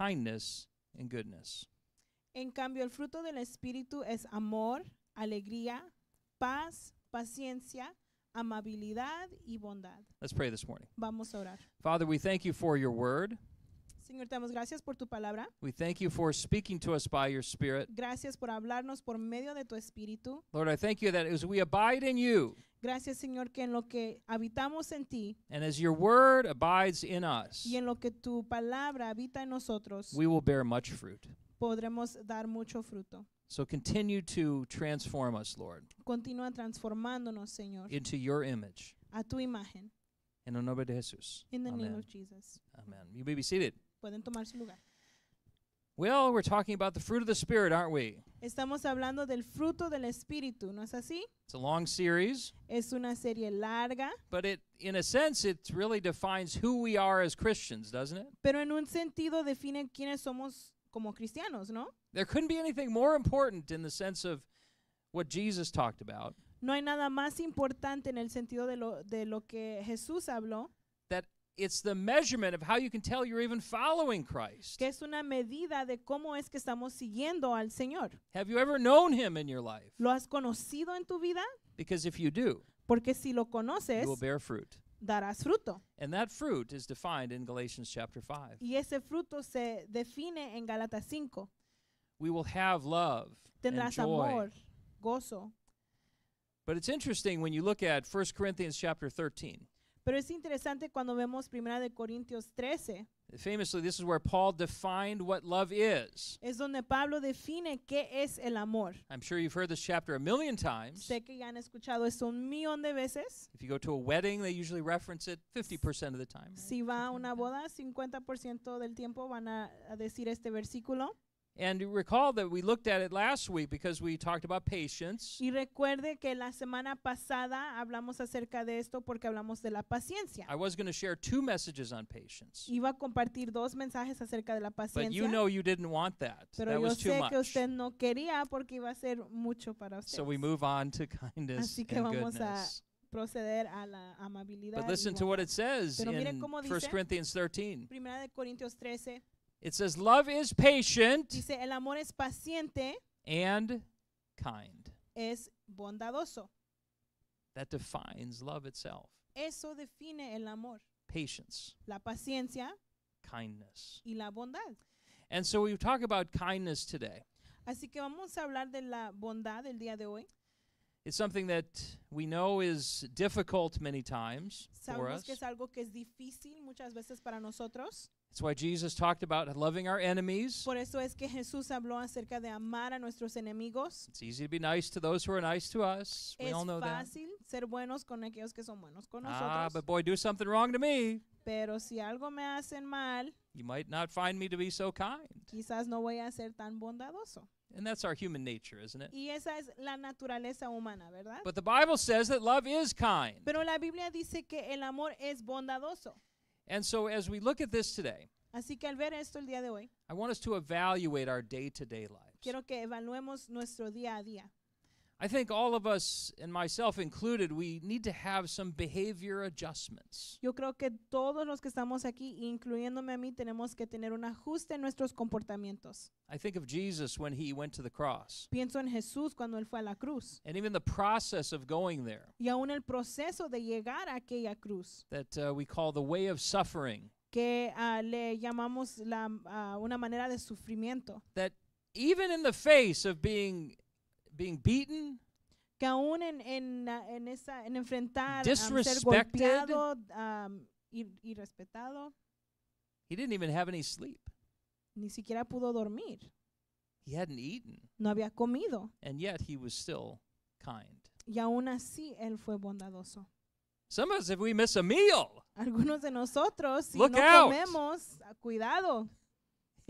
kindness, and goodness. En cambio, el fruto del Espíritu es amor, alegría, paz, paciencia, amabilidad y bondad. Let's pray this morning. Vamos a orar. Father, we thank you for your word. Señor, te damos gracias por tu palabra. We thank you for speaking to us by your spirit. Gracias por hablarnos por medio de tu espíritu. Lord, I thank you that as we abide in you, Gracias, Señor, que en lo que habitamos en ti and as your word abides in us, y en lo que tu palabra habita en nosotros, we will bear much fruit. podremos dar mucho fruto. So continue to transform us, Lord, Continúa transformándonos, Señor, into your image. a tu imagen. En el nombre de Jesús. In the name of Jesus. Amen. You may be seated. Pueden tomar su lugar. Well, we're talking about the fruit of the Spirit, aren't we? Estamos hablando del fruto del espíritu, ¿no es así? It's a long series. Es una serie larga. But it in a sense it really defines who we are as Christians, doesn't it? Pero en un sentido define quiénes somos como cristianos, ¿no? There couldn't be anything more important in the sense of what Jesus talked about. No hay nada más importante en el sentido de lo de lo que Jesús habló. That it's the measurement of how you can tell you're even following Christ. Que es una medida de cómo es que estamos siguiendo al Señor. Have you ever known him in your life? ¿Lo has conocido en tu vida? Because if you do, porque si lo conoces, you will bear fruit. darás fruto. And that fruit is defined in Galatians chapter 5. Y ese fruto se define en Galatas 5. We will have love Tendrás and joy. amor, gozo. But it's interesting when you look at 1 Corinthians chapter 13. Pero es interesante cuando vemos Primera de Corintios 13. Famously, this is where Paul defined what love is. Es donde Pablo define qué es el amor. I'm sure you've heard this chapter a million times. Sé que ya han escuchado esto un millón de veces. If you go to a wedding, they usually reference it 50% of the time. Si va a una boda, 50% del tiempo van a decir este versículo. And recall that we looked at it last week because we talked about patience. Y recuerde que la semana pasada hablamos acerca de esto porque hablamos de la paciencia. I was going to share two messages on patience. Iba a compartir dos mensajes acerca de la paciencia. But you know you didn't want that. Pero that yo was sé too much. que usted no quería porque iba a ser mucho para usted. So we move on to kindness Así que and vamos goodness. a proceder a la amabilidad. But listen to what it says in 1 Corinthians 13. Primera de Corintios 13. It says love is patient. Dice el amor es paciente. And kind. Es bondadoso. That defines love itself. Eso define el amor. Patience. La paciencia. Kindness. Y la bondad. And so we talk about kindness today. Así que vamos a hablar de la bondad el día de hoy. It's something that we know is difficult many times Sabemos for us. Que es algo que es difícil muchas veces para nosotros. That's why Jesus talked about loving our enemies. Por eso es que Jesús habló acerca de amar a nuestros enemigos. It's easy to be nice to those who are nice to us. We es all know fácil that. ser buenos con aquellos que son buenos con ah, nosotros. Ah, but boy, do something wrong to me. Pero si algo me hacen mal, you might not find me to be so kind. Quizás no voy a ser tan bondadoso. And that's our human nature, isn't it? Y esa es la naturaleza humana, ¿verdad? But the Bible says that love is kind. Pero la Biblia dice que el amor es bondadoso. And so as we look at this today, Así que al ver esto el día de hoy, I want us to evaluate our day-to-day lives. quiero que evaluemos nuestro día a día. I think all of us, and myself included, we need to have some behavior adjustments. Yo creo que todos los que estamos aquí, incluyéndome a mí, tenemos que tener un ajuste en nuestros comportamientos. I think of Jesus when he went to the cross. Pienso en Jesús cuando él fue a la cruz. And even the process of going there. Y aún el proceso de llegar a aquella cruz. That uh, we call the way of suffering. Que uh, le llamamos la, uh, una manera de sufrimiento. That even in the face of being being beaten, que aún en, en, en, esa, en enfrentar um, ser golpeado um, he didn't even have any sleep. ni siquiera pudo dormir. He hadn't eaten, No había comido. and yet he was still kind. Y aún así él fue bondadoso. Some of us, if we miss a meal, Algunos de nosotros, si Look no out. comemos, cuidado,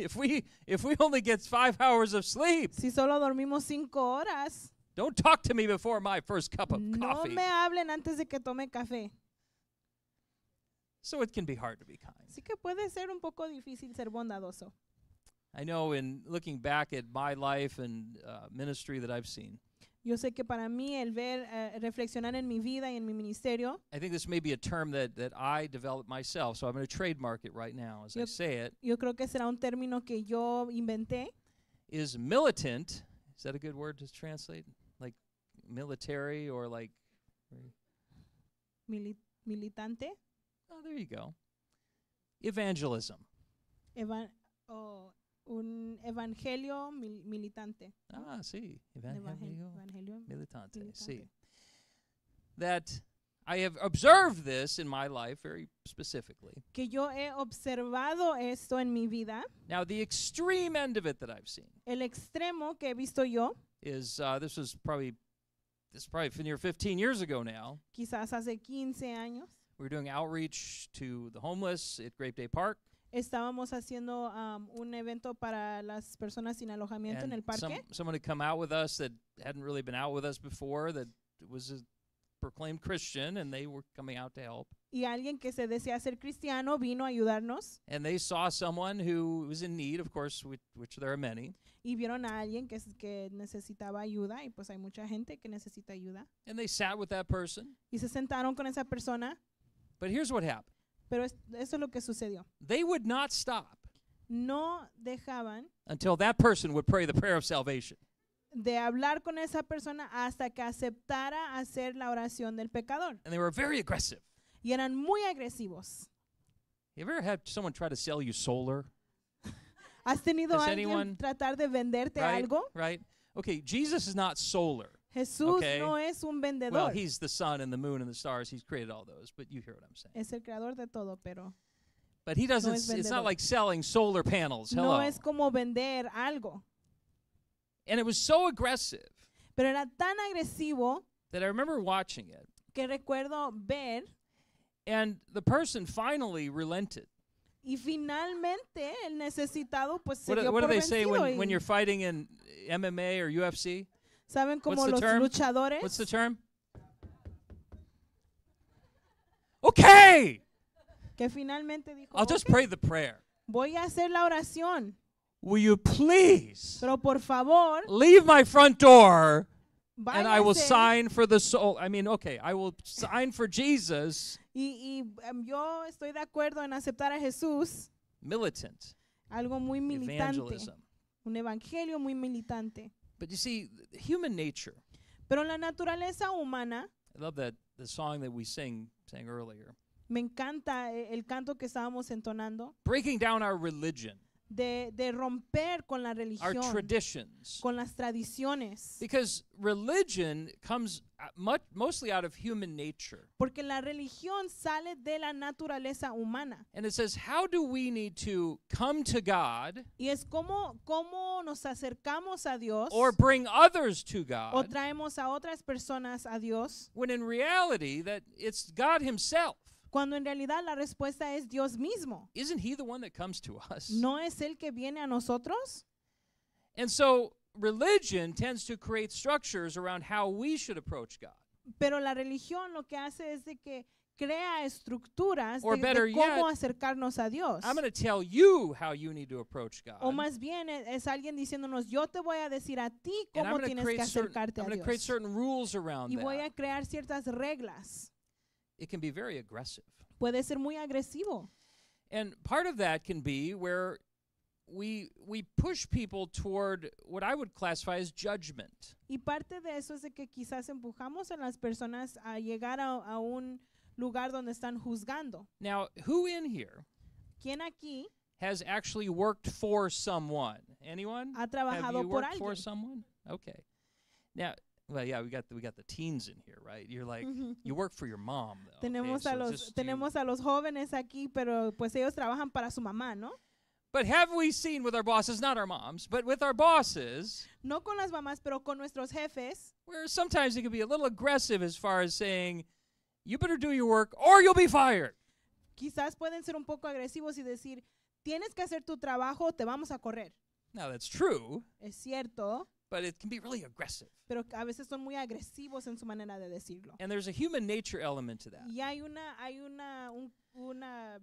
if we if we only get 5 hours of sleep. Si solo dormimos horas. Don't talk to me before my first cup of no coffee. No me hablen antes de que tome café. So it can be hard to be kind. que puede ser un poco difícil ser bondadoso. I know in looking back at my life and uh, ministry that I've seen. Yo sé que para mí el ver, uh, reflexionar en mi vida y en mi ministerio. I think this may be a term that, that I developed myself, so I'm going to trademark it right now as yo, I say it. Yo creo que será un término que yo inventé. Is militant, is that a good word to translate? Like military or like. Mili militante? Oh, there you go. Evangelism. Evan oh, un evangelio mil militante. Ah, sí, evangelio, evangelio militante. militante. Sí. That I have observed this in my life very specifically. Que yo he observado esto en mi vida. Now the extreme end of it that I've seen. El extremo que he visto yo. Is uh, this was probably this is probably near 15 years ago now. Quizás hace 15 años. We were doing outreach to the homeless at Grape Day Park. estábamos haciendo um, un evento para las personas sin alojamiento en el parque. Y alguien que se desea ser cristiano vino a ayudarnos. Y vieron a alguien que, que necesitaba ayuda, y pues hay mucha gente que necesita ayuda. Y se sentaron con esa persona. But here's what happened. Pero eso es lo que sucedió. They would not stop no dejaban until that person would pray the prayer of salvation. de hablar con esa persona hasta que aceptara hacer la oración del pecador. And they were very aggressive. Y eran muy agresivos. You ever had someone try to sell you solar? ¿Has tenido Has alguien anyone? tratar de venderte right? algo? Right. Okay, Jesus is not solar. Jesús okay? no es un vendedor. Well, he's the sun and the moon and the stars. He's created all those, but you hear what I'm saying. Es el creador de todo, pero But he doesn't no it's not like selling solar panels. Hello. No es como vender algo. And it was so aggressive. Pero era tan agresivo that I remember watching it. Que recuerdo ver and the person finally relented. Y finalmente el necesitado pues what se do, dio What por they say when, when you're fighting in MMA or UFC? ¿Saben cómo What's the los term? luchadores? What's the term? Okay. Que finalmente dijo, I'll just pray the prayer. voy a hacer la oración, Will you please pero por favor, leave my front door and I will sign for the soul? I mean, okay, I will sign for Jesus. y, y, em, yo estoy de acuerdo en aceptar a Jesús, Militant algo muy militante, evangelism. un evangelio muy militante. But you see, human nature. Pero la naturaleza humana. I love that the song that we sing sang earlier. Me encanta eh, el canto que estábamos entonando. Breaking down our religion. De, de romper con la religión. Our traditions. Con las tradiciones. Because religion comes uh, much, mostly out of human nature. Porque la religión sale de la naturaleza humana. And it says, how do we need to come to God? Y es como cómo nos acercamos a Dios. Or bring others to God. O traemos a otras personas a Dios. When in reality that it's God himself. Cuando en realidad la respuesta es Dios mismo. Isn't he the one that comes to us? ¿No es él que viene a nosotros? And so religion tends to create structures around how we should approach God. Pero la religión lo que hace es de que crea estructuras Or de, better de cómo yet, acercarnos a Dios. I'm going to tell you how you need to approach God. O más bien es, alguien diciéndonos, yo te voy a decir a ti cómo tienes que acercarte certain, a I'm Dios. Create certain rules around y voy that. a crear ciertas reglas. It can be very aggressive. Puede ser muy agresivo. And part of that can be where we, we push people toward what I would classify as judgment. Y parte de eso es de que quizás empujamos a las personas a llegar a, a un lugar donde están juzgando. Now, who in here ¿Quién aquí has actually worked for someone? Anyone? Ha trabajado Have you worked alguien. for someone? Okay. Now, well, yeah, we got the, we got the teens in here, right? You're like you work for your mom. Though, tenemos okay? a so los tenemos a los jóvenes aquí, pero pues ellos trabajan para su mamá, ¿no? But have we seen with our bosses, not our moms, but with our bosses? No con las mamás, pero con nuestros jefes. Where sometimes it can be a little aggressive as far as saying, "You better do your work, or you'll be fired." Quizás pueden ser un poco agresivos y decir, "Tienes que hacer tu trabajo, te vamos a correr." Now that's true. Es cierto. But it can be really aggressive. Pero a veces son muy agresivos en su manera de decirlo. And there's a human nature element to that. Y hay una, hay una, un, una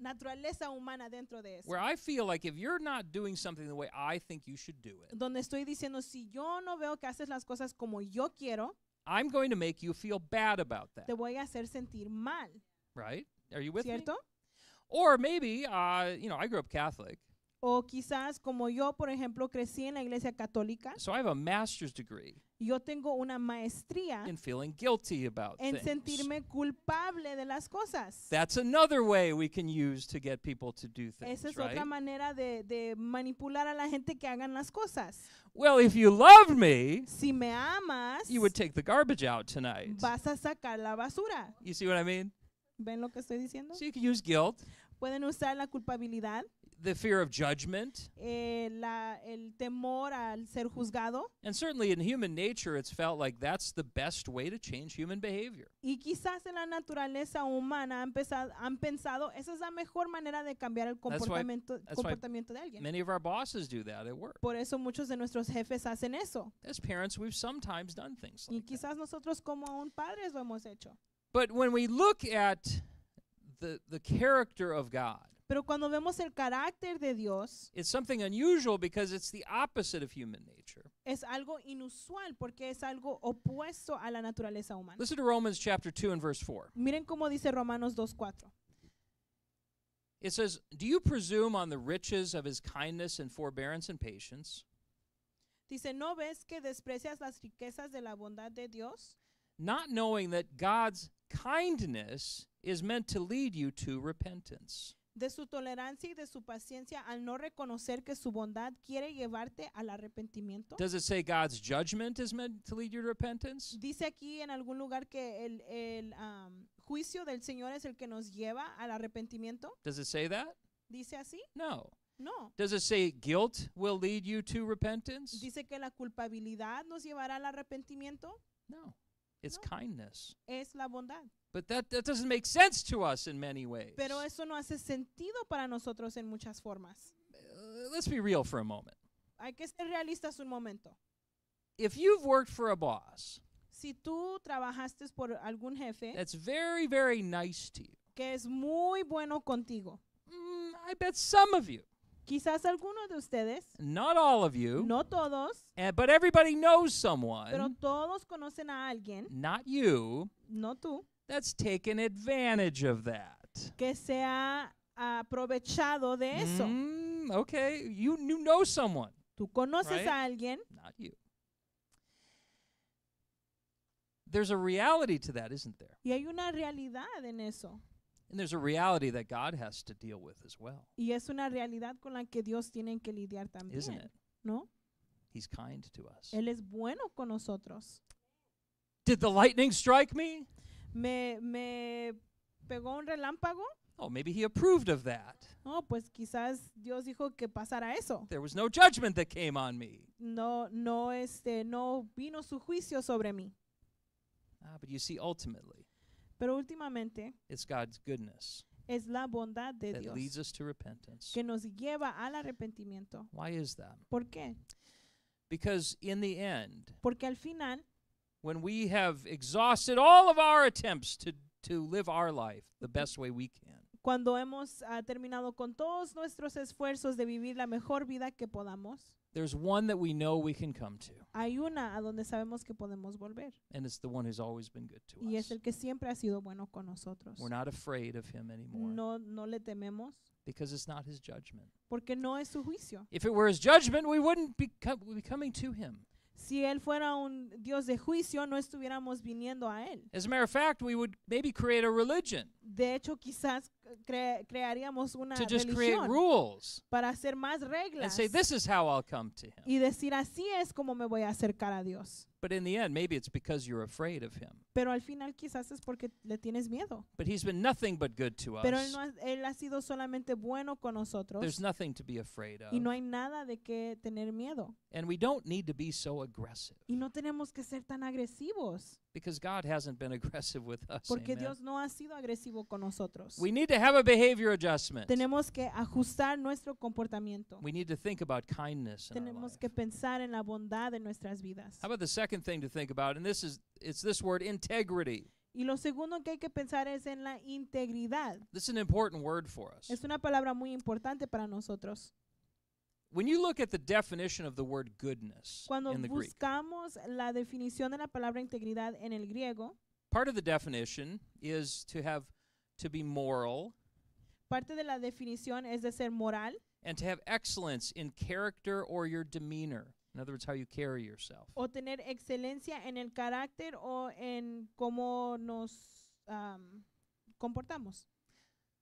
naturaleza humana dentro de eso. Where I feel like if you're not doing something the way I think you should do it, Donde estoy diciendo, si yo no veo que haces las cosas como yo quiero, I'm going to make you feel bad about that. te voy a hacer sentir mal, Right? Are you with me? ¿cierto? Or maybe, uh, you know, I grew up Catholic, O quizás como yo, por ejemplo, crecí en la iglesia católica, so I have a master's degree yo tengo una maestría feeling guilty about en things. sentirme culpable de las cosas. That's another way we can use to get people to do things. Esa es right? otra manera de, de manipular a la gente que hagan las cosas. Well, if you love me, si me amas, you would take the garbage out tonight. Vas a sacar la basura. You see what I mean? ¿Ven lo que estoy diciendo? So you can use guilt. Pueden usar la culpabilidad the fear of judgment. Eh, la, el temor al ser juzgado. And certainly in human nature, it's felt like that's the best way to change human behavior. Y quizás en la naturaleza humana han, pesado, han pensado esa es la mejor manera de cambiar el comportamiento, that's why, that's comportamiento de alguien. Many of our bosses do that at work. Por eso muchos de nuestros jefes hacen eso. As parents, we've sometimes done things like Y quizás that. nosotros como aún padres lo hemos hecho. But when we look at the, the character of God, Pero cuando vemos el carácter de Dios, it's something unusual because it's the opposite of human nature. es algo inusual porque es algo opuesto a la naturaleza humana. Listen to Romans chapter 2 and verse 4. Miren cómo dice Romanos 2.4. It says, Do you presume on the riches of his kindness and forbearance and patience, Dice, ¿no ves que desprecias las riquezas de la bondad de Dios? not knowing that God's kindness is meant to lead you to repentance? de su tolerancia y de su paciencia al no reconocer que su bondad quiere llevarte al arrepentimiento? Dice aquí en algún lugar que el, juicio del Señor es el que nos lleva al arrepentimiento? Does it Dice así? No. No. Dice que la culpabilidad nos llevará al arrepentimiento? No. It's Es la bondad. But that, that doesn't make sense to us in many ways. Pero eso no hace sentido para nosotros en muchas formas. Uh, let's be real for a moment. Hay que ser realistas un momento. If you've worked for a boss, si tú trabajaste por algún jefe, that's very very nice to you. Que es muy bueno contigo. Mm, I bet some of you Quizás algunos de ustedes. Not all of you. No todos. And, eh, but everybody knows someone. Pero todos conocen a alguien. Not you. No tú that's taken advantage of that. Que se ha ah, aprovechado de eso. Mm, okay, you, you know someone. Tú conoces right? a alguien. Not you. There's a reality to that, isn't there? Y hay una realidad en eso. And there's a reality that God has to deal with as well. Y es una realidad con la que Dios tiene que lidiar también. Isn't it? ¿No? He's kind to us. Él es bueno con nosotros. Did the lightning strike me? me, me pegó un relámpago. Oh, maybe he approved of that. Oh, pues quizás Dios dijo que pasara eso. There was no judgment that came on me. No, no, este, no vino su juicio sobre mí. Ah, but you see, ultimately, pero últimamente, it's God's goodness. Es la bondad de Dios que nos lleva al arrepentimiento. Why is that? ¿Por qué? Because in the end, Porque al final, when we have exhausted all of our attempts to, to live our life the best way we can. Cuando hemos uh, terminado con todos nuestros esfuerzos de vivir la mejor vida que podamos. There's one that we know we can come to. Hay una a donde sabemos que podemos volver. And it's the one who's always been good to y us. es el que siempre ha sido bueno con nosotros. We're not afraid of him anymore. No, no le tememos. Because it's not his judgment. Porque no es su juicio. If it were his judgment, we wouldn't be, co- be coming to him. si él fuera un Dios de juicio, no estuviéramos viniendo a él. De hecho, quizás crearíamos una rules para hacer más reglas y decir así es como me voy a acercar a Dios. Pero al final quizás es porque le tienes miedo. Pero él, ha, sido solamente bueno con nosotros. Y no hay nada de que tener miedo. Y no tenemos que ser tan agresivos. Because God hasn't been aggressive with us. Porque amen. Dios no ha sido agresivo con nosotros. We need to have a behavior adjustment. Tenemos que ajustar nuestro comportamiento. We need to think about kindness. Tenemos que pensar en la bondad en nuestras vidas. How about the second thing to think about? And this is it's this word integrity. Y lo segundo que hay que pensar es en la integridad. This is an important word for us. Es una palabra muy importante para nosotros. When you look at the definition of the word goodness Cuando in the Greek, la definición de la palabra integridad en el griego, part of the definition is to have to be moral parte de la definición es de ser moral and to have excellence in character or your demeanor. In other words, how you carry yourself. o tener excelencia en el carácter o en cómo nos um, comportamos.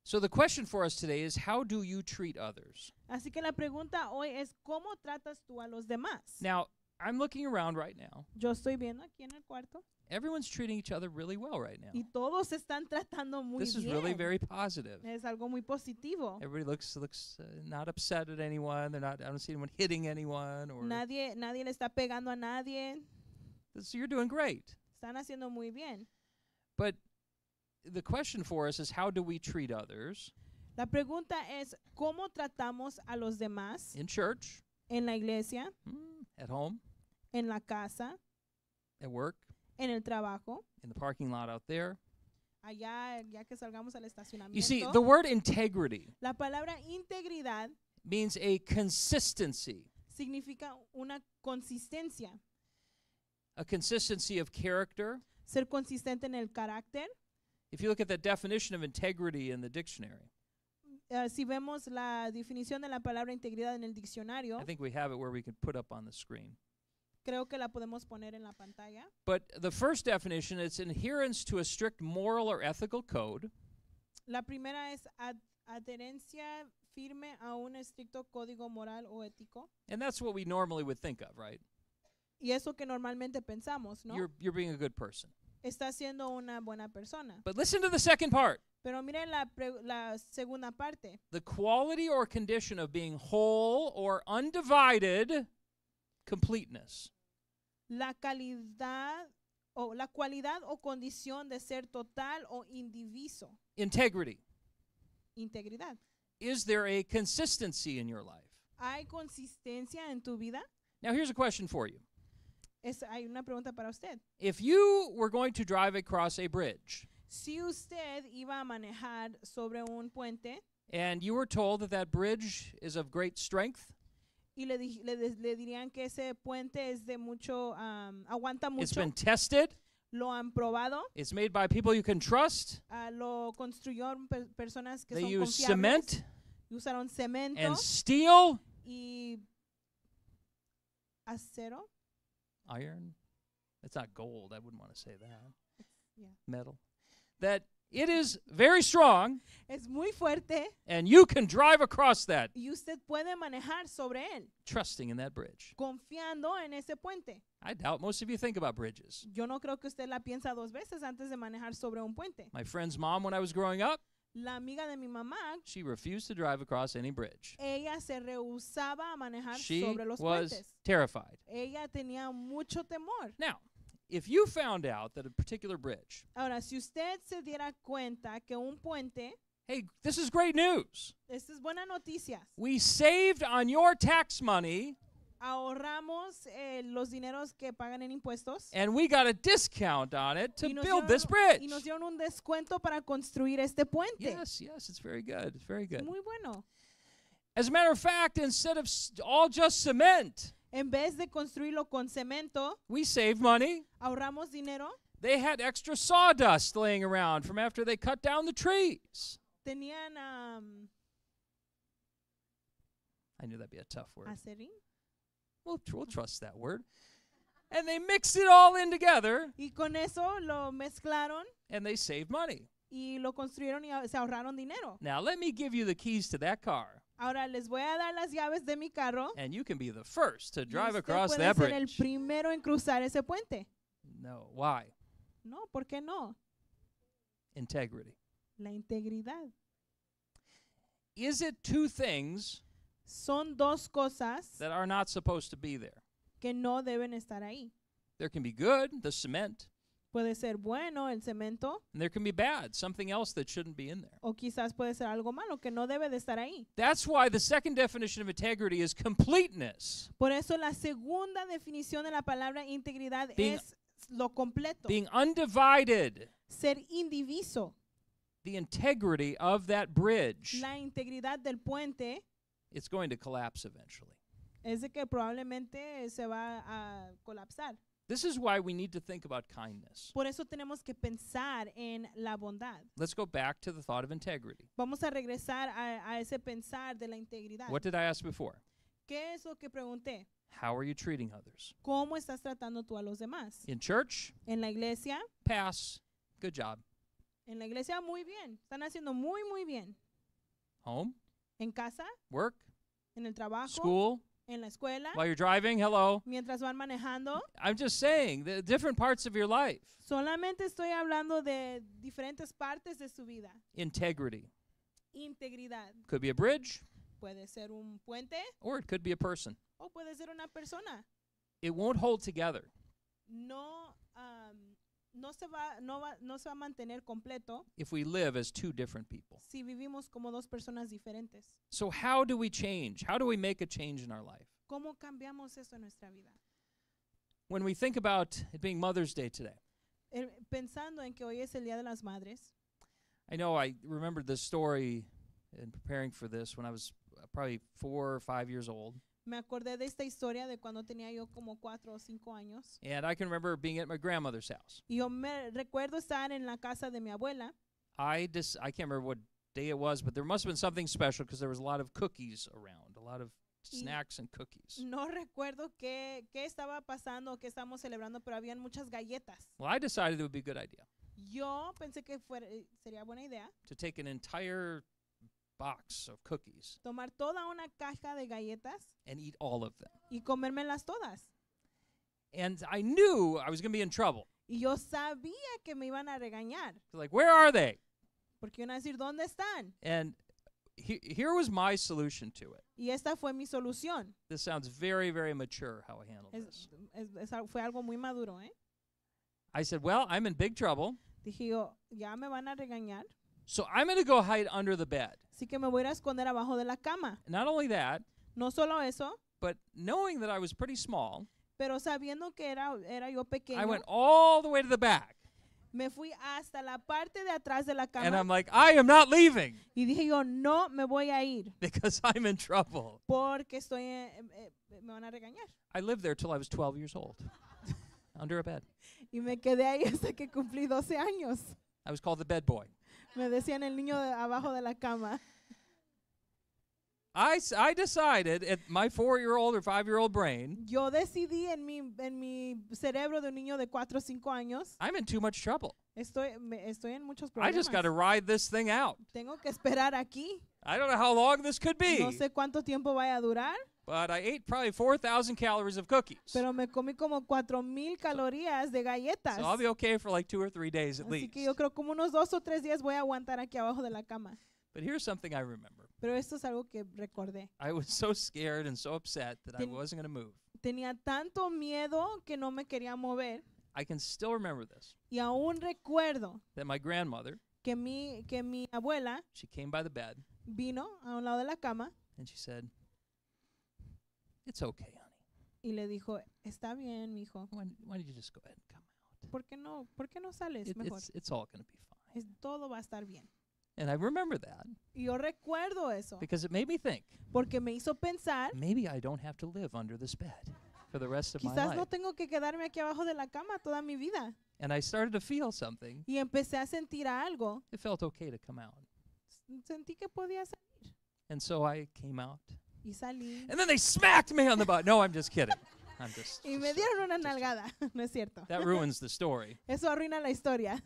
So the question for us today is how do you treat others? Así que la pregunta hoy es cómo tratas tú a los demás. Now, I'm looking around right now. Yo estoy viendo aquí en el cuarto. Everyone's treating each other really well right now. Y todos están tratando muy this is really very positive. Es algo muy positivo. Everybody looks looks uh, not upset at anyone. They're not I don't see anyone hitting anyone or Nadie nadie le está pegando a nadie. So you're doing great. Están haciendo muy bien. But the question for us is how do we treat others? La pregunta es cómo tratamos a los demás in church, en la iglesia, mm, at home, en la casa, at work, en el trabajo, in the parking lot out there. Allá, ya que salgamos al estacionamiento. You see, the word integrity la palabra integridad means a consistency. Significa una consistencia. A consistency of character. Ser consistente en el carácter. If you look at the definition of integrity in the dictionary, uh, si vemos la definición de la palabra integridad en el diccionario, I think we have it where we can put up on the screen. creo que la podemos poner en la pantalla. But the first definition is adherence to a strict moral or ethical code. La primera es ad adherencia firme a un estricto código moral o ético. And that's what we normally would think of, right? Y eso que normalmente pensamos, ¿no? You're, you're being a good person está siendo una buena persona. But listen to the second part. Pero miren la, la segunda parte. The quality or condition of being whole or undivided completeness. La calidad o la cualidad o condición de ser total o indiviso. Integrity. Integridad. Is there a consistency in your life? ¿Hay consistencia en tu vida? Now here's a question for you. Es, hay una pregunta para usted. If you were going to drive across a bridge Si usted iba a manejar sobre un puente and you were told that that bridge is of great strength, y le, le le dirían que ese puente es de mucho, aguanta been tested, lo han probado, it's made by people you can trust, ah, lo construyeron per- personas que they son use cement usaron cemento and steel, y acero iron. It's not gold. I wouldn't want to say that. Yeah. Metal. That it is very strong. Es muy fuerte. And you can drive across that. Y usted puede manejar sobre él. Trusting in that bridge. Confiando en ese puente. I doubt most of you think about bridges. Yo no creo que usted la piensa dos veces antes de manejar sobre un puente. My friend's mom when I was growing up. La amiga de mi mamá, She refused to drive across any bridge. ella se rehusaba a manejar She sobre los was puentes. terrified. Ella tenía mucho temor. Now, if you found out that a particular bridge, Ahora, si usted se diera cuenta que un puente, hey, this is great news. This is buena noticia, We saved on your tax money ahorramos eh, los dineros que pagan en impuestos. And we got a discount on it to build dieron, this bridge. Y nos dieron un descuento para construir este puente. Yes, yes, it's very good. It's very good. Muy bueno. As a matter of fact, instead of all just cement, en vez de construirlo con cemento, we save money. Ahorramos dinero. They had extra sawdust laying around from after they cut down the trees. Tenían um, I knew that'd be a tough word. Acerrín? We'll, we'll trust that word. And they mixed it all in together. Y con eso lo mezclaron. And they saved money. Y lo construyeron y se ahorraron dinero. Now let me give you the keys to that car. Ahora les voy a dar las llaves de mi carro. And you can be the first to drive across that el bridge. primero en cruzar ese puente. No, why? No, ¿por qué no? Integrity. La integridad. Is it two things? son dos cosas que no deben estar ahí. There can be good, the cement. Puede ser bueno el cemento. And there can be bad, something else that shouldn't be in there. O quizás puede ser algo malo que no debe de estar ahí. That's why the second definition of integrity is completeness. Por eso la segunda definición de la palabra integridad being, es lo completo. Being undivided. Ser indiviso. The integrity of that bridge. La integridad del puente it's going to collapse eventually. Es que probablemente se va a colapsar. This is why we need to think about kindness. Por eso tenemos que pensar en la bondad. Let's go back to the thought of integrity. Vamos a regresar a, a ese pensar de la integridad. What did I ask before? ¿Qué es lo que pregunté? How are you treating others? ¿Cómo estás tratando tú a los demás? In church? En la iglesia? Pass. Good job. En la iglesia muy bien. Están haciendo muy muy bien. Home? En casa. Work. En el trabajo. School. En la escuela. While you're driving, hello. Mientras van manejando. I'm just saying, the different parts of your life. Solamente estoy hablando de diferentes partes de su vida. Integrity. Integridad. Could be a bridge. Puede ser un puente. Or it could be a person. O puede ser una persona. It won't hold together. No um, no se va no va no se va a mantener completo if we live as two different people. si vivimos como dos personas diferentes. So how do we change? How do we make a change in our life? ¿Cómo cambiamos eso en nuestra vida? When we think about it being Mother's Day today, eh, Pensando en que hoy es el Día de las Madres, I know I remembered this story in preparing for this when I was probably four or five years old. me acordé de esta historia de cuando tenía yo como cuatro o cinco años. And I can remember being at my grandmother's house. Y yo me recuerdo estar en la casa de mi abuela. I just I can't remember what day it was, but there must have been something special because there was a lot of cookies around, a lot of snacks and cookies. No recuerdo qué qué estaba pasando, qué estábamos celebrando, pero habían muchas galletas. Well, I decided it would be a good idea. Yo pensé que fuera, eh, sería buena idea. To take an entire box of cookies tomar toda una caja de galletas and eat all of them. y comérmelas todas. And I knew I was going to be in trouble. Y yo sabía que me iban a regañar, Like, where are they? porque iban a decir, ¿dónde están? And he, here was my solution to it. Y esta fue mi solución. This sounds very, very mature how I handled this. Es- es- fue algo muy maduro, ¿eh? I said, well, I'm in big trouble. Dije yo, ya me van a regañar, so I'm going to go hide under the bed. Así que me voy a esconder abajo de la cama. Not only that, No solo eso, but knowing that I was pretty small, pero sabiendo que era, era yo pequeño, I went all the way to the back. me fui hasta la parte de atrás de la cama. And I'm like, I am not leaving y dije yo, no me voy a ir because I'm in trouble. porque estoy, eh, eh, me van a regañar. I lived there till I was 12 years old, under a bed. Y me quedé ahí hasta que cumplí 12 años. I was called the bed boy. Me decían el niño de abajo de la cama. I, I decided at my four-year-old or five-year-old brain. Yo decidí en mi en mi cerebro de un niño de cuatro o cinco años. I'm in too much trouble. Estoy me, estoy en muchos problemas. I just got to ride this thing out. Tengo que esperar aquí. I don't know how long this could be. No sé cuánto tiempo vaya a durar. But I ate probably 4,000 calories of cookies. Pero me comí como 4,000 calorías de galletas. So I'll be okay for like two or three days at least. Así que yo creo como unos dos o tres días voy a aguantar aquí abajo de la cama. But here's something I remember. Pero esto es algo que recordé. I was so scared and so upset that Ten I wasn't going to move. Tenía tanto miedo que no me quería mover. I can still remember this. Y aún recuerdo that my grandmother que mi que mi abuela she came by the bed vino a un lado de la cama and she said it's okay, honey. Y le dijo, está bien, mijo. Why, why don't you just go ahead and come out? ¿Por qué no, por qué no sales It- mejor? it's, it's all going to be fine. Es, todo va a estar bien. And I remember that yo recuerdo eso because it made me think porque me hizo pensar, maybe I don't have to live under this bed for the rest of my quizás no life. tengo que quedarme aquí abajo de la cama toda mi vida. And I started to feel something. Y empecé a sentir algo. It felt okay to come out. Sentí que podía salir. And so I came out Y salí. And then they smacked me on the butt. No, I'm just kidding. I'm just, y me dieron una nalgada. no es cierto. That ruins the story. Eso arruina la historia.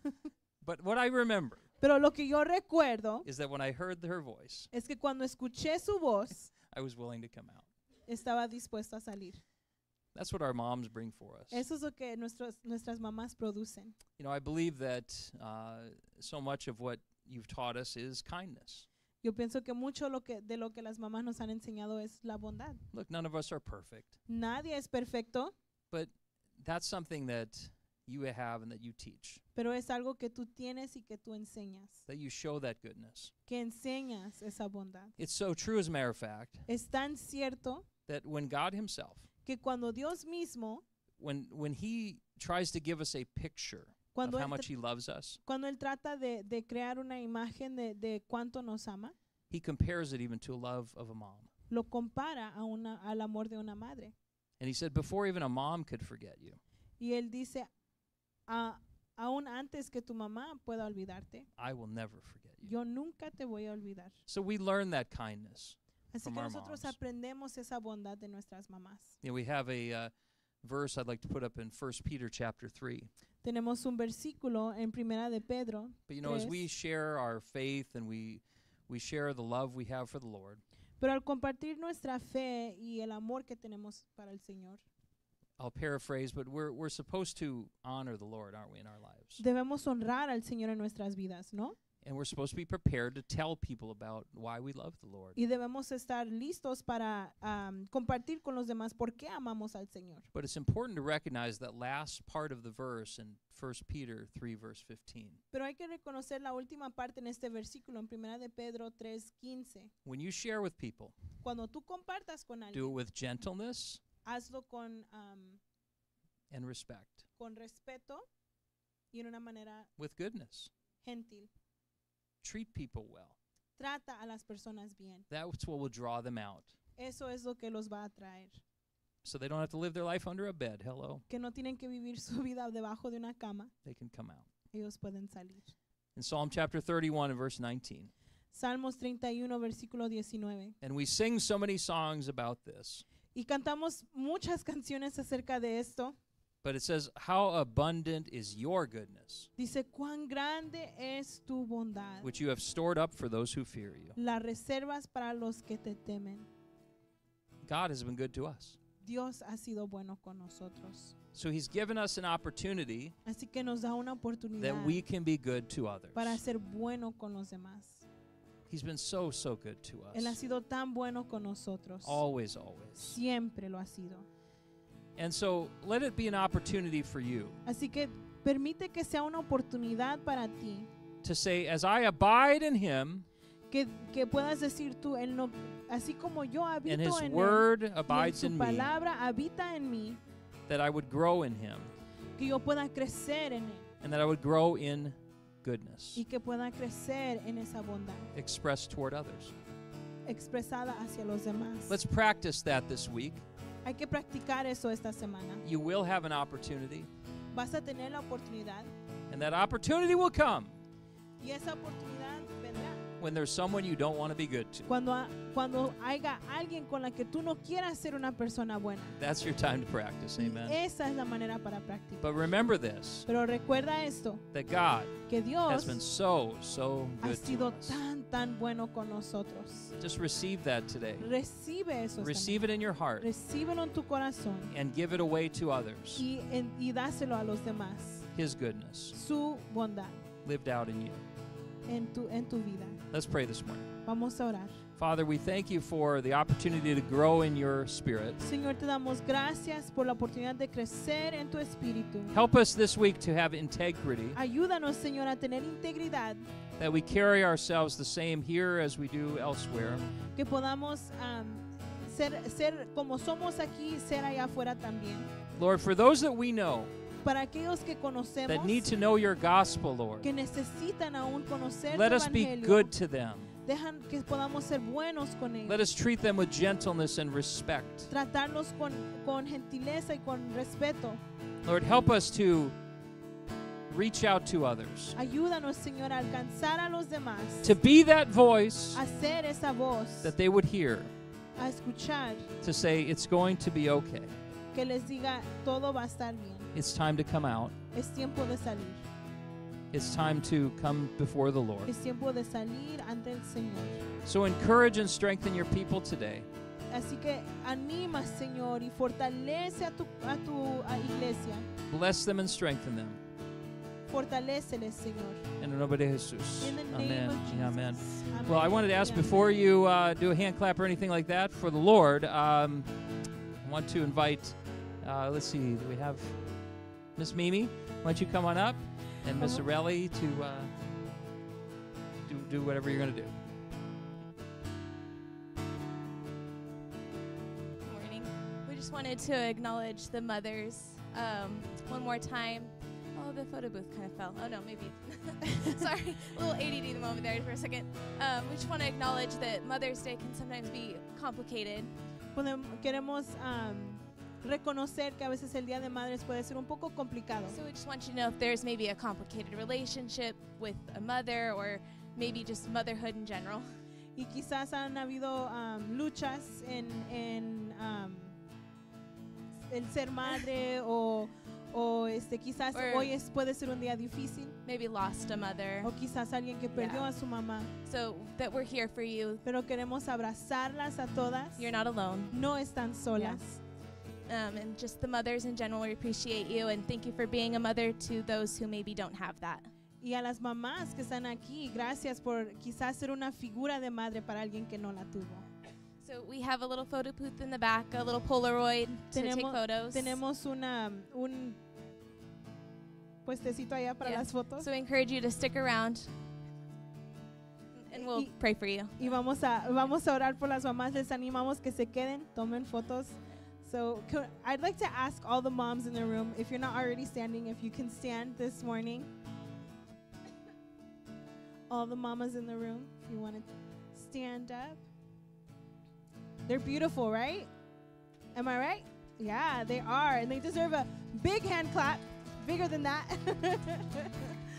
but what I remember Pero lo que yo recuerdo is that when I heard her voice, es que cuando escuché su voz, I was willing to come out. estaba dispuesto a salir. That's what our moms bring for us. Eso es lo que nuestros, nuestras mamás producen. You know, I believe that uh, so much of what you've taught us is kindness. Yo pienso que mucho lo que, de lo que las mamás nos han enseñado es la bondad. Look, none of us are perfect, Nadie es perfecto, but that's something that you have and that you teach, pero es algo que tú tienes y que tú enseñas. that you show that goodness. Que enseñas esa bondad. It's so true, as a matter of fact, Es tan cierto that when God Himself, que cuando Dios mismo, when, when He tries to give us a picture Cuando of how much he loves us. Cuando él trata de, de crear una imagen de, de cuánto nos ama. He compares it even to love of a mom. Lo compara a una, al amor de una madre. And he said, before even a mom could forget you. Y él dice, a, aún antes que tu mamá pueda olvidarte. I will never forget you. Yo nunca te voy a olvidar. So we learn that kindness. Así from que our nosotros moms. aprendemos esa bondad de nuestras mamás. Yeah, we have a uh, verse I'd like to put up in 1 Peter chapter 3. tenemos un versículo en Primera de Pedro. But you know, as we share our faith and we we share the love we have for the Lord, Pero al compartir nuestra fe y el amor que tenemos para el Señor, I'll paraphrase, but we're we're supposed to honor the Lord, aren't we, in our lives? debemos honrar al Señor en nuestras vidas, ¿no? And we're supposed to be prepared to tell people about why we love the Lord. Y debemos estar listos para um, compartir con los demás por qué amamos al Señor. But it's important to recognize that last part of the verse in 1 Peter 3 verse 15. Pero hay que reconocer la última parte en este versículo en Primera de Pedro 3:15. When you share with people, cuando tú compartas con alguien, do it with gentleness, hazlo con um, and respect. Con respeto y en una manera with goodness. Gentil treat people well. Trata a las personas bien. That's what will draw them out. Eso es lo que los va a So they don't have to live their life under a bed. Hello. Que no tienen que vivir su vida debajo de una cama. They can come out. Ellos pueden salir. In Psalm chapter 31 and verse 19. Salmos 31 versículo 19. And we sing so many songs about this. Y cantamos muchas canciones acerca de esto. But it says, How abundant is your goodness? Dice, Cuán grande es tu bondad. Which you have stored up for those who fear you. Las reservas para los que te temen. God has been good to us. Dios ha sido bueno con nosotros. So he's given us an opportunity Así que nos da una oportunidad that we can be good to others. Para ser bueno con los demás. He's been so so good to us. Él ha sido tan bueno con nosotros. Always always. Siempre lo ha sido. And so let it be an opportunity for you. Así que permite que sea una oportunidad para ti. To say as I abide in him. Que, que puedas decir tú en lo, así como yo habito and his en word él, abides y en su palabra me, habita en mí. That I would grow in him. Que yo pueda crecer en él. And that I would grow in goodness. Y que pueda crecer en esa bondad. Expressed toward others. Expresada hacia los demás. Let's practice that this week. Hay que practicar eso esta semana. You will have an opportunity. Vas a tener la oportunidad. And that opportunity will come. Y esa oportunidad when there's someone you don't want to be good to. Cuando, cuando haya alguien con la que tú no quieras ser una persona buena. That's your time to practice. Amen. esa es la manera para practicar. But remember this. Pero recuerda esto. That God que Dios has been so, so good ha sido to us. tan, tan bueno con nosotros. Just receive that today. Recibe eso. Receive it in your heart. Recíbelo en tu corazón. And give it away to others. Y, y dáselo a los demás. His goodness. Su bondad. Lived out in you en tu, en tu vida. Let's pray this morning. Vamos a orar. Father, we thank you for the opportunity to grow in your spirit. Señor, te damos gracias por la oportunidad de crecer en tu espíritu. Help us this week to have integrity. Ayúdanos, Señor, a tener integridad. That we carry ourselves the same here as we do elsewhere. Que podamos um, ser, ser como somos aquí, ser allá afuera también. Lord, for those that we know para aquellos que conocemos that need to know your gospel, Lord. que necesitan aún conocer Let us be good to them. Dejan que podamos ser buenos con ellos. Let us treat them with gentleness and respect. con, con gentileza y con respeto. Lord, help us to reach out to others. Ayúdanos, Señor, a alcanzar a los demás. To be that voice esa voz that they would hear. A escuchar. To say, it's going to be okay. Que les diga, todo va a estar bien. It's time to come out. Es tiempo de salir. It's time to come before the Lord. Es tiempo de salir ante el Señor. So encourage and strengthen your people today. Así que anima, Señor, y fortalece a tu, a tu a iglesia. Bless them and strengthen them. Fortaléceles, Señor. En el Jesús. Amen. Amen. Amen. Well, I wanted to ask before you uh, do a hand clap or anything like that for the Lord, um, I want to invite, uh, let's see, do we have. Miss Mimi, why don't you come on up and Miss Arelli to uh, do, do whatever you're going to do. Good morning. We just wanted to acknowledge the mothers um, one more time. Oh, the photo booth kind of fell. Oh, no, maybe. Sorry, a little ADD the moment there for a second. Um, we just want to acknowledge that Mother's Day can sometimes be complicated. Queremos um, reconocer que a veces el Día de Madres puede ser un poco complicado. So we just want you to know if there's maybe a complicated relationship with a mother or maybe just motherhood in general. Y quizás han habido um, luchas en, en um, el ser madre o o este quizás Or hoy es, puede ser un día difícil maybe lost a mother. o quizás alguien que perdió yeah. a su mamá so that we're here for you pero queremos abrazarlas a todas you're not alone no están solas yeah. Um, and just the mothers in general. We appreciate you and thank you for being a mother to those who maybe don't have that. Y a las mamás que están aquí, gracias por quizás ser una figura de madre para alguien que no la tuvo. So we have a little photo booth in the back, a little Polaroid to take photos. Tenemos una un puestecito allá para las fotos. So we encourage you to stick around and we'll pray for you. y vamos a vamos a orar por las mamás. Les animamos que se queden, tomen fotos So I'd like to ask all the moms in the room, if you're not already standing, if you can stand this morning. all the mamas in the room, if you want to stand up. They're beautiful, right? Am I right? Yeah, they are. And they deserve a big hand clap, bigger than that.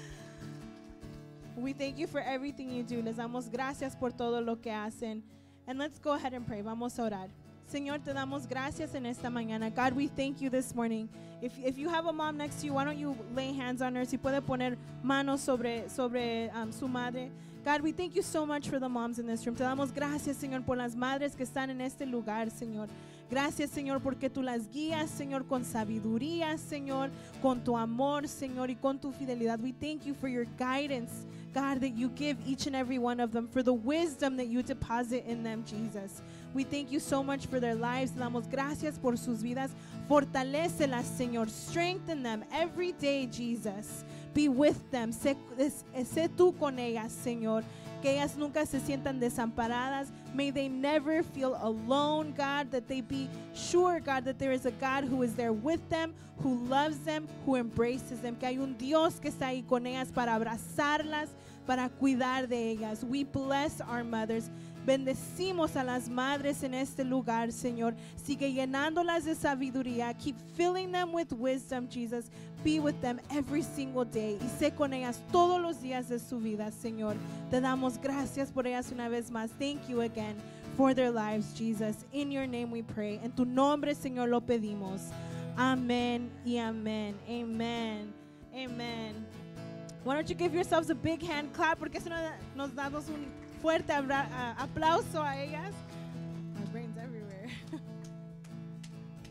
we thank you for everything you do. Les damos gracias por todo lo que hacen. And let's go ahead and pray. Vamos a orar. Señor, te damos gracias en esta mañana. God, we thank you this morning. If, if you have a mom next to you, why don't you lay hands on her? Si puede poner manos sobre, sobre um, su madre. God, we thank you so much for the moms in this room. Te damos gracias, Señor, por las madres que están en este lugar, Señor. Gracias, Señor, porque tú las guías, Señor, con sabiduría, Señor, con tu amor, Señor, y con tu fidelidad. We thank you for your guidance, God, that you give each and every one of them, for the wisdom that you deposit in them, Jesus. We thank you so much for their lives. damos gracias por sus vidas. las, Señor. Strengthen them every day, Jesus. Be with them. Sé, sé tú con ellas, Señor. Que ellas nunca se sientan desamparadas. May they never feel alone, God. That they be sure, God, that there is a God who is there with them, who loves them, who embraces them. Que hay un Dios que está ahí con ellas para abrazarlas, para cuidar de ellas. We bless our mothers. Bendecimos a las madres en este lugar, Señor. Sigue llenándolas de sabiduría. Keep filling them with wisdom, Jesus. Be with them every single day y sé con ellas todos los días de su vida, Señor. Te damos gracias por ellas una vez más. Thank you again for their lives, Jesus. In your name we pray. En tu nombre, Señor, lo pedimos. Amén y amén. Amen. Amen. Why don't you give yourselves a big hand clap? Porque nos damos un fuerte aplauso a ellas.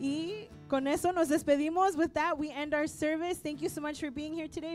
Y con eso nos despedimos. With that, we end our service. Thank you so much for being here today.